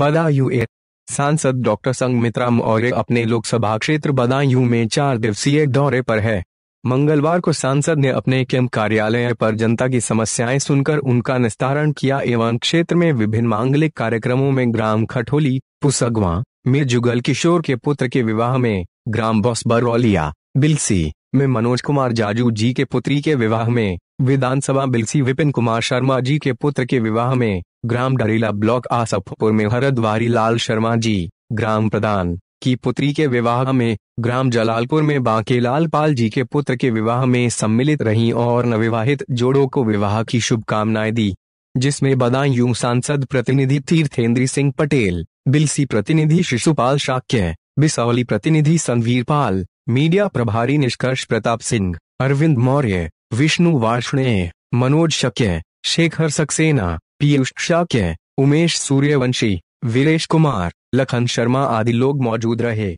बदायू ए सांसद डॉक्टर संगमित्रा मौर्य अपने लोकसभा क्षेत्र बदायूं में चार दिवसीय दौरे पर है मंगलवार को सांसद ने अपने कैंप कार्यालय पर जनता की समस्याएं सुनकर उनका निस्तारण किया एवं क्षेत्र में विभिन्न मांगलिक कार्यक्रमों में ग्राम खटोली पुसगवा मिर्जुगल किशोर के पुत्र के विवाह में ग्राम बॉस बरौलिया बिलसी में मनोज कुमार जाजू जी के पुत्री के विवाह में विधानसभा बिलसी विपिन कुमार शर्मा जी के पुत्र के विवाह में ग्राम डरेला ब्लॉक आसफपुर में हरद्वारी लाल शर्मा जी ग्राम प्रधान की पुत्री के विवाह में ग्राम जलालपुर में बांके लाल पाल जी के पुत्र के विवाह में सम्मिलित रही और नवविवाहित जोड़ों को विवाह की शुभकामनाएं दी जिसमें बदायूं सांसद प्रतिनिधि तीर्थेंद्र सिंह पटेल बिलसी प्रतिनिधि शिशुपाल शाक्य बिसौली प्रतिनिधि संवीर पाल मीडिया प्रभारी निष्कर्ष प्रताप सिंह अरविंद मौर्य विष्णु वार्ष्णेय मनोज शक्य शेखर सक्सेना पीयूष शाक्य उमेश सूर्यवंशी वीरेश कुमार लखन शर्मा आदि लोग मौजूद रहे